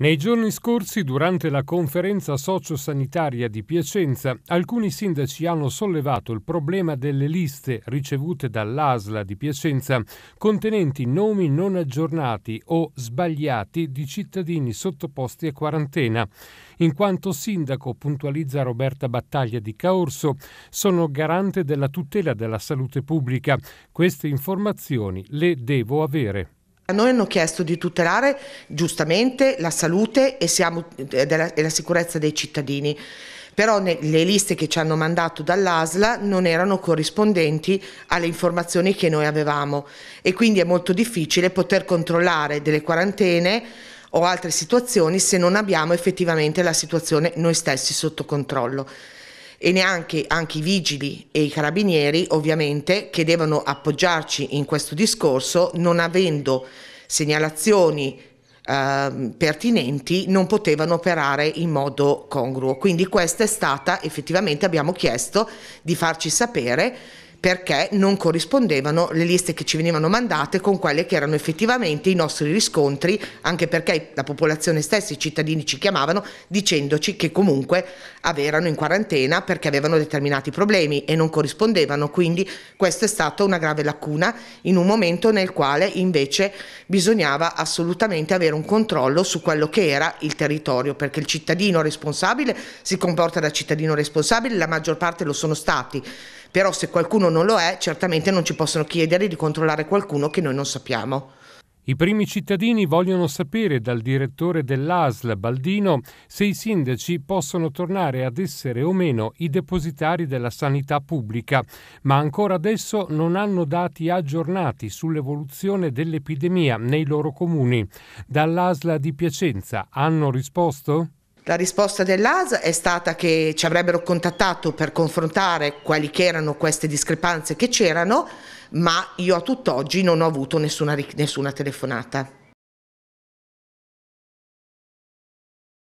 Nei giorni scorsi, durante la conferenza sociosanitaria di Piacenza, alcuni sindaci hanno sollevato il problema delle liste ricevute dall'ASLA di Piacenza contenenti nomi non aggiornati o sbagliati di cittadini sottoposti a quarantena. In quanto sindaco, puntualizza Roberta Battaglia di Caorso, sono garante della tutela della salute pubblica. Queste informazioni le devo avere. A noi hanno chiesto di tutelare giustamente la salute e, siamo, eh, della, e la sicurezza dei cittadini però le liste che ci hanno mandato dall'ASLA non erano corrispondenti alle informazioni che noi avevamo e quindi è molto difficile poter controllare delle quarantene o altre situazioni se non abbiamo effettivamente la situazione noi stessi sotto controllo e neanche anche i vigili e i carabinieri ovviamente che devono appoggiarci in questo discorso non avendo segnalazioni eh, pertinenti non potevano operare in modo congruo. Quindi questa è stata effettivamente abbiamo chiesto di farci sapere perché non corrispondevano le liste che ci venivano mandate con quelle che erano effettivamente i nostri riscontri, anche perché la popolazione stessa, i cittadini ci chiamavano dicendoci che comunque erano in quarantena perché avevano determinati problemi e non corrispondevano, quindi questa è stata una grave lacuna in un momento nel quale invece bisognava assolutamente avere un controllo su quello che era il territorio, perché il cittadino responsabile si comporta da cittadino responsabile, la maggior parte lo sono stati però se qualcuno non lo è, certamente non ci possono chiedere di controllare qualcuno che noi non sappiamo. I primi cittadini vogliono sapere dal direttore dell'ASL Baldino se i sindaci possono tornare ad essere o meno i depositari della sanità pubblica, ma ancora adesso non hanno dati aggiornati sull'evoluzione dell'epidemia nei loro comuni. Dall'ASL di Piacenza hanno risposto? La risposta dell'AS è stata che ci avrebbero contattato per confrontare quali che erano queste discrepanze che c'erano, ma io a tutt'oggi non ho avuto nessuna, nessuna telefonata.